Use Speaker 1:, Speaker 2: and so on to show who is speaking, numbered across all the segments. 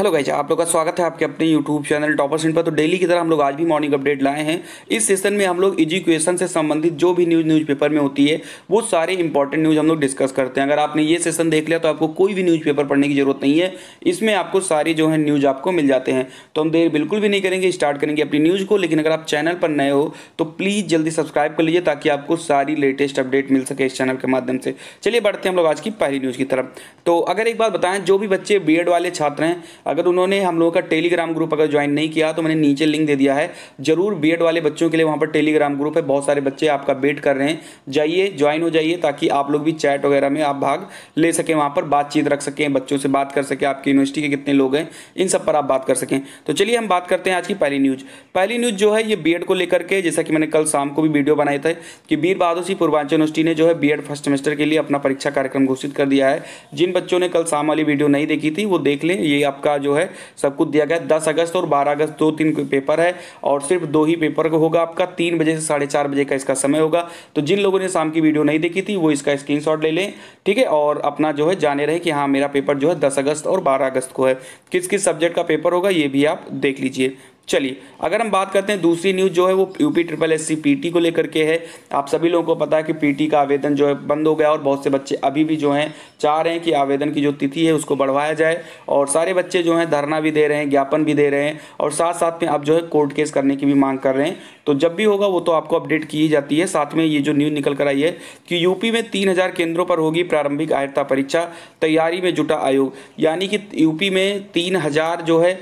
Speaker 1: hello guys आप लोग का स्वागत है आपके अपने यूट्यूब चैनल टॉपर इंट पर तो डेली की तरह हम लोग आज भी मॉर्निंग अपडेट लाए हैं इस सेशन में हम लोग एजुकेशन से संबंधित जो भी न्यूज़ न्यूज़पेपर में होती है वो सारे इंपॉर्टेंट न्यूज़ हम लोग डिस्कस करते हैं अगर आपने ये सेशन देख लिया तो आपको कोई भी न्यूज़पेपर पढ़ने की जरूरत नहीं है इसमें आपको सारे जो है न्यूज़ आपको मिल जाते हैं तो हम देर बिल्कुल भी नहीं करेंगे स्टार्ट करेंगे अपनी न्यूज़ को लेकिन अगर आप चैनल पर नए हो तो प्लीज़ जल्दी सब्सक्राइब कर लीजिए ताकि आपको सारी लेटेस्ट अपडेट मिल सके इस चैनल के माध्यम से चलिए बढ़ते हैं हम लोग आज की पहली न्यूज़ की तरफ तो अगर एक बात बताएं जो भी बच्चे बी वाले छात्र हैं अगर उन्होंने हम लोगों का टेलीग्राम ग्रुप अगर ज्वाइन नहीं किया तो मैंने नीचे लिंक दे दिया है जरूर बी वाले बच्चों के लिए वहाँ पर टेलीग्राम ग्रुप है बहुत सारे बच्चे आपका वेट कर रहे हैं जाइए ज्वाइन हो जाइए ताकि आप लोग भी चैट वगैरह में आप भाग ले सकें वहाँ पर बातचीत रख सकें बच्चों से बात कर सकें आपकी यूनिवर्सिटी के कितने लोग हैं इन सब पर आप बात कर सकें तो चलिए हम बात करते हैं आज की पहली न्यूज़ पहली न्यूज़ जो है ये बी को लेकर के जैसा कि मैंने कल शाम को भी वीडियो बनाए थे कि वीर बहादुर सिंह पूर्वांचल यूनिवर्सिटी ने जो है बी फर्स्ट सेमेस्टर के लिए अपना परीक्षा कार्यक्रम घोषित कर दिया है जिन बच्चों ने कल शाम वाली वीडियो नहीं देखी थी वो देख लें ये आपका का जो है सब कुछ दिया गया दस अगस्त और बारह अगस्त दो तीन पेपर है और सिर्फ दो ही पेपर को होगा आपका तीन बजे से साढ़े चार बजे का इसका समय होगा तो जिन लोगों ने शाम की वीडियो नहीं देखी थी वो इसका स्क्रीन ले लें ठीक है और अपना जो है जाने रहे कि हाँ मेरा पेपर जो है दस अगस्त और बारह अगस्त को है किस किस सब्जेक्ट का पेपर होगा ये भी आप देख लीजिए चलिए अगर हम बात करते हैं दूसरी न्यूज़ जो है वो UP triple S C PT को लेकर के है आप सभी लोगों को पता है कि पीटी का आवेदन जो है बंद हो गया और बहुत से बच्चे अभी भी जो हैं चाह रहे हैं कि आवेदन की जो तिथि है उसको बढ़वाया जाए और सारे बच्चे जो हैं धरना भी दे रहे हैं ज्ञापन भी दे रहे हैं और साथ साथ में अब जो है कोर्ट केस करने की भी मांग कर रहे हैं तो जब भी होगा वो तो आपको अपडेट की जाती है साथ में ये जो न्यूज निकल कर आई है कि यूपी में तीन हजार केंद्रों पर होगी प्रारंभिक आयता परीक्षा तैयारी में जुटा आयोग यानी कि यूपी में तीन हजार जो है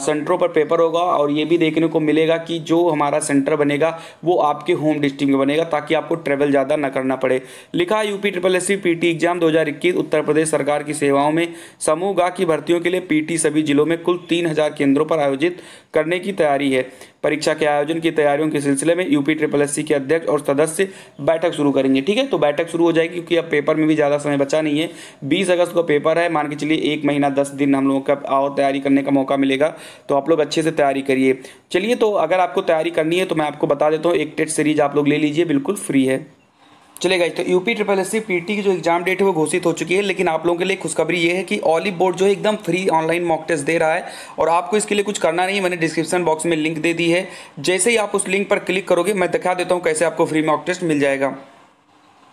Speaker 1: सेंटरों पर पेपर होगा और ये भी देखने को मिलेगा कि जो हमारा सेंटर बनेगा वो आपके होम डिस्ट्रिक्ट में बनेगा ताकि आपको ट्रेवल ज़्यादा ना करना पड़े लिखा UP triple S C PT exam 2021 Uttar Pradesh सरकार की सेवाओं में समूह गा की भर्तियों के लिए पीटी सभी जिलों में कुल तीन हजार केंद्रों पर आयोजित करने की तैयारी है परीक्षा के आयोजन की तैयारियों के सिलसिले में यूपी ट्रिपल एस के अध्यक्ष और सदस्य बैठक शुरू करेंगे ठीक है तो बैठक शुरू हो जाएगी क्योंकि अब पेपर में भी ज़्यादा समय बचा नहीं है बीस अगस्त को पेपर है मान के चलिए एक महीना दस दिन हम लोगों का और तैयारी करने का मौका मिलेगा तो आप लोग अच्छे से तैयारी करिए चलिए तो अगर आपको तैयारी करनी है तो मैं आपको बता देता हूँ एक टेस्ट सीरीज आप लोग ले लीजिए बिल्कुल फ्री है चले गए तो UP triple S C PT की जो एग्जाम डेट है वो घोषित हो चुकी है लेकिन आप लोगों के लिए खुशखबरी ये है कि ऑलिव बोर्ड जो है एकदम फ्री ऑनलाइन मॉक टेस्ट दे रहा है और आपको इसके लिए कुछ करना नहीं है मैंने डिस्क्रिप्शन बॉक्स में लिंक दे दी है जैसे ही आप उस लिंक पर क्लिक करोगे मैं दिखा देता हूँ कैसे आपको फ्री मॉक टेस्ट मिल जाएगा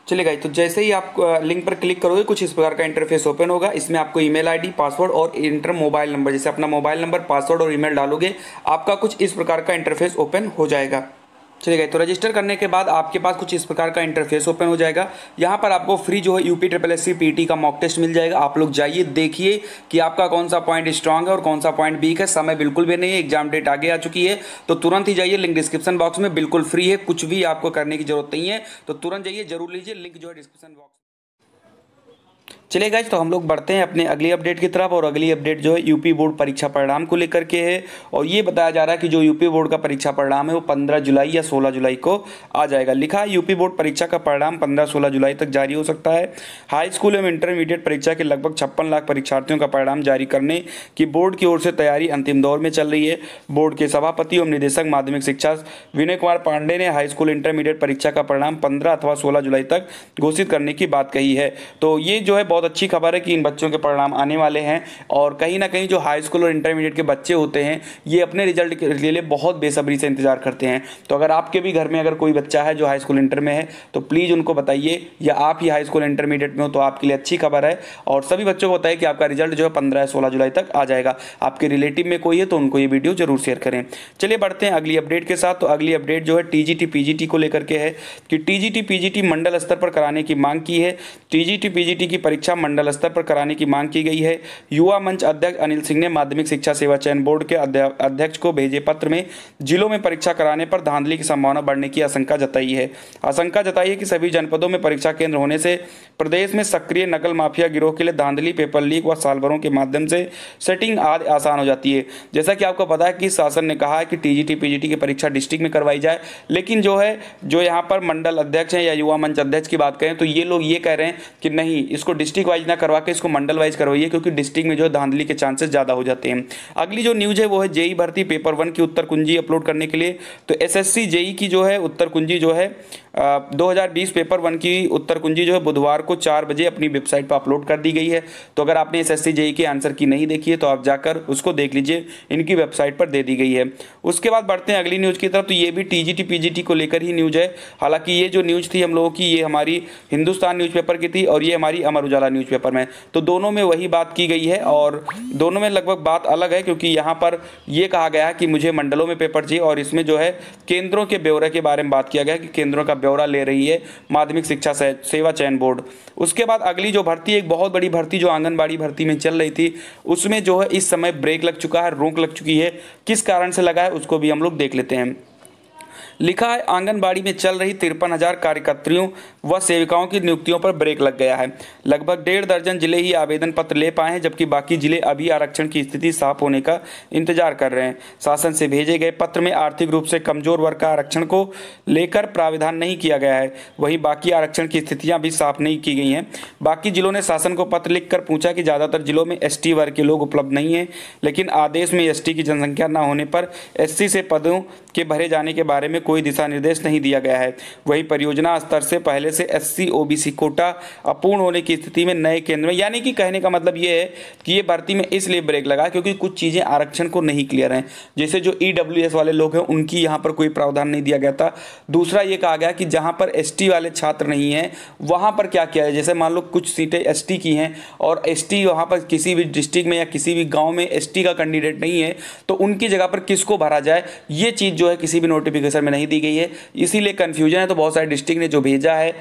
Speaker 1: चले गए तो जैसे ही आप लिंक पर क्लिक करोगे कुछ इस प्रकार का इंटरफेस ओपन होगा इसमें आपको ईमेल आईडी पासवर्ड और इंटर मोबाइल नंबर जैसे अपना मोबाइल नंबर पासवर्ड और ईमेल डालोगे आपका कुछ इस प्रकार का इंटरफेस ओपन हो जाएगा चले गए तो रजिस्टर करने के बाद आपके पास कुछ इस प्रकार का इंटरफेस ओपन हो जाएगा यहाँ पर आपको फ्री जो है यूपी ट्रिपल एस सी का मॉक टेस्ट मिल जाएगा आप लोग जाइए देखिए कि आपका कौन सा पॉइंट स्ट्रांग है और कौन सा पॉइंट वीक है समय बिल्कुल भी नहीं है एग्जाम डेट आगे आ चुकी है तो तुरंत ही जाइए लिंक डिस्क्रिप्शन बॉक्स में बिल्कुल फ्री है कुछ भी आपको करने की जरूरत नहीं है तो तुरंत जाइए जरूर लीजिए लिंक जो है डिस्क्रिप्शन बॉक्स चलिए गाइज तो हम लोग बढ़ते हैं अपने अगली अपडेट की तरफ और अगली अपडेट जो है यूपी बोर्ड परीक्षा परिणाम को लेकर के है और ये बताया जा रहा है कि जो यूपी बोर्ड का परीक्षा परिणाम है वो पंद्रह जुलाई या सोलह जुलाई को आ जाएगा लिखा है यूपी बोर्ड परीक्षा का परिणाम पंद्रह सोलह जुलाई तक जारी हो सकता है हाई स्कूल एवं इंटरमीडिएट परीक्षा के लगभग छप्पन लाख परीक्षार्थियों का परिणाम जारी करने की बोर्ड की ओर से तैयारी अंतिम दौर में चल रही है बोर्ड के सभापति एवं निदेशक माध्यमिक शिक्षा विनय कुमार पांडे ने हाई स्कूल इंटरमीडिएट परीक्षा का परिणाम पंद्रह अथवा सोलह जुलाई तक घोषित करने की बात कही है तो ये जो है बहुत बहुत अच्छी खबर है कि इन बच्चों के परिणाम आने वाले हैं और कहीं ना कहीं जो हाई स्कूल और इंटरमीडिएट के बच्चे होते हैं ये अपने रिजल्ट के लिए बहुत बेसब्री से इंतजार करते हैं तो अगर आपके भी घर में अगर कोई बच्चा है जो हाई स्कूल इंटर में है तो प्लीज़ उनको बताइए या आप ही हाई स्कूल इंटरमीडिएट में हो तो आपके लिए अच्छी खबर है और सभी बच्चों को बताइए कि आपका रिजल्ट जो है पंद्रह सोलह जुलाई तक आ जाएगा आपके रिलेटिव में कोई है तो उनको ये वीडियो जरूर शेयर करें चलिए बढ़ते हैं अगली अपडेट के साथ तो अगली अपडेट जो है टीजीटी पीजीटी को लेकर के है कि टीजीटी पीजीटी मंडल स्तर पर कराने की मांग की है टीजीटी पीजीटी की परीक्षा परीक्षा मंडल स्तर पर कराने की मांग की गई है युवा मंच अध्यक्ष अनिल सिंह ने माध्यमिक शिक्षा सेवा चयन बोर्ड के अध्यक्ष को भेजे पत्र में जिलों में परीक्षा कराने पर धांधली की संभावना बढ़ने की आशंका जताई है आशंका जताई है कि सभी जनपदों में परीक्षा केंद्र होने से प्रदेश में सक्रिय नकल माफिया गिरोह के लिए धांधली पेपर लीक व सालभरों के माध्यम से सेटिंग आदि आसान हो जाती है जैसा कि आपको पता है कि शासन ने कहा है कि टी जी की परीक्षा डिस्ट्रिक्ट में करवाई जाए लेकिन जो है जो यहाँ पर मंडल अध्यक्ष हैं या युवा मंच अध्यक्ष की बात करें तो ये लोग ये कह रहे हैं कि नहीं इसको डिस्ट्रिक्ट डिस्ट्रिक्ट वाइज ना करवा के इसको मंडल वाइज करवाइए क्योंकि डिस्ट्रिक्ट में जो धांधली के चांसेस ज़्यादा हो जाते हैं अगली जो न्यूज़ है वो है जेई भर्ती पेपर वन की उत्तर कुंजी अपलोड करने के लिए तो एस एस जेई की जो है उत्तर कुंजी जो है दो पेपर वन की उत्तर कुंजी जो है बुधवार को चार बजे अपनी वेबसाइट पर अपलोड कर दी गई है तो अगर आपने एस एस जेई के आंसर की नहीं देखी है तो आप जाकर उसको देख लीजिए इनकी वेबसाइट पर दे दी गई है उसके बाद बढ़ते हैं अगली न्यूज़ की तरफ तो ये भी टीजीटी पीजीटी को लेकर ही न्यूज़ है हालांकि ये जो न्यूज़ थी हम लोगों की ये हमारी हिंदुस्तान न्यूज़पेपर की थी और ये हमारी अमर उजाला न्यूज़पेपर में तो दोनों में वही बात की गई है और दोनों में लगभग बात अलग है क्योंकि यहाँ पर यह कहा गया है कि मुझे मंडलों में पेपर चाहिए और इसमें जो है केंद्रों के ब्यौरे के बारे में बात किया गया कि केंद्रों का ब्यौरा ले रही है माध्यमिक शिक्षा सेवा चयन बोर्ड उसके बाद अगली जो भर्ती एक बहुत बड़ी भर्ती जो आंगनबाड़ी भर्ती में चल रही थी उसमें जो है इस समय ब्रेक लग चुका है रोक लग चुकी है किस कारण से लगा है उसको भी हम लोग देख लेते हैं लिखा है आंगनबाड़ी में चल रही तिरपन हजार कार्यकर्तियों व सेविकाओं की नियुक्तियों पर ब्रेक लग गया है लगभग डेढ़ दर्जन जिले ही आवेदन पत्र ले पाए हैं जबकि बाकी जिले अभी आरक्षण की स्थिति साफ होने का इंतजार कर रहे हैं शासन से भेजे गए पत्र में आर्थिक रूप से कमजोर वर्ग का आरक्षण को लेकर प्राविधान नहीं किया गया है वहीं बाकी आरक्षण की स्थितियां भी साफ नहीं की गई हैं बाकी जिलों ने शासन को पत्र लिखकर पूछा कि ज़्यादातर जिलों में एस वर्ग के लोग उपलब्ध नहीं हैं लेकिन आदेश में एस की जनसंख्या न होने पर एस से पदों के भरे जाने के बारे में कोई दिशा निर्देश नहीं दिया गया है वहीं परियोजना स्तर से पहले से एस सी कोटा अपूर्ण होने की स्थिति में नए केंद्र में यानी कि कहने का मतलब ये है कि ये भर्ती में इसलिए ब्रेक लगा क्योंकि कुछ चीज़ें आरक्षण को नहीं क्लियर हैं जैसे जो ई e वाले लोग हैं उनकी यहाँ पर कोई प्रावधान नहीं दिया गया था दूसरा ये कहा गया कि जहाँ पर एस वाले छात्र नहीं हैं वहाँ पर क्या किया जाए जैसे मान लो कुछ सीटें एस की हैं और एस टी पर किसी भी डिस्ट्रिक्ट में या किसी भी गाँव में एस का कैंडिडेट नहीं है तो उनकी जगह पर किसको भरा जाए ये चीज़ जो है किसी भी नोटिफिकेशन में में नहीं दी गई है इसीलिए कन्फ्यूजन है तो बहुत सारे डिस्ट्रिक्ट ने जो भेजा है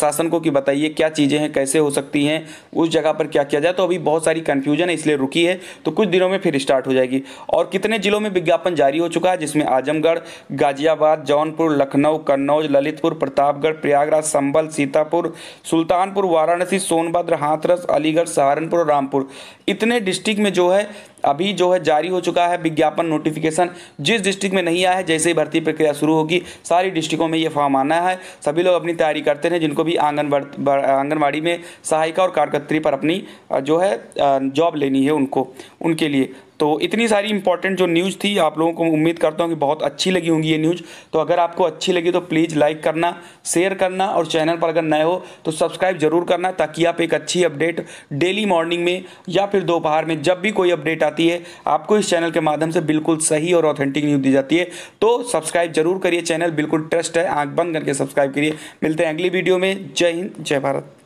Speaker 1: शासन को कि बताइए क्या चीज़ें हैं कैसे हो सकती हैं उस जगह पर क्या किया जाए तो अभी बहुत सारी कन्फ्यूजन है इसलिए रुकी है तो कुछ दिनों में फिर स्टार्ट हो जाएगी और कितने ज़िलों में विज्ञापन जारी हो चुका है जिसमें आजमगढ़ गाजियाबाद जौनपुर लखनऊ कन्नौज ललितपुर प्रतापगढ़ प्रयागराज संबल सीतापुर सुल्तानपुर वाराणसी सोनभद्र हाथरस अलीगढ़ सहारनपुर और रामपुर इतने डिस्ट्रिक्ट में जो है अभी जो है जारी हो चुका है विज्ञापन नोटिफिकेशन जिस डिस्ट्रिक्ट में नहीं आया है जैसे ही भर्ती प्रक्रिया शुरू होगी सारी डिस्ट्रिक्टों में ये फॉर्म आना है सभी लोग अपनी तैयारी करते हैं जिनको भी आंगन आंगनबाड़ी में सहायिका और कार्यकर्त्री पर अपनी जो है जॉब लेनी है उनको उनके लिए तो इतनी सारी इंपॉर्टेंट जो न्यूज़ थी आप लोगों को उम्मीद करता हूँ कि बहुत अच्छी लगी होंगी ये न्यूज़ तो अगर आपको अच्छी लगी तो प्लीज़ लाइक करना शेयर करना और चैनल पर अगर नए हो तो सब्सक्राइब जरूर करना ताकि आप एक अच्छी अपडेट डेली मॉर्निंग में या फिर दोपहर में जब भी कोई अपडेट आती है आपको इस चैनल के माध्यम से बिल्कुल सही और ऑथेंटिक न्यूज़ दी जाती है तो सब्सक्राइब जरूर करिए चैनल बिल्कुल ट्रस्ट है आँख बंद करके सब्सक्राइब करिए मिलते हैं अगली वीडियो में जय हिंद जय भारत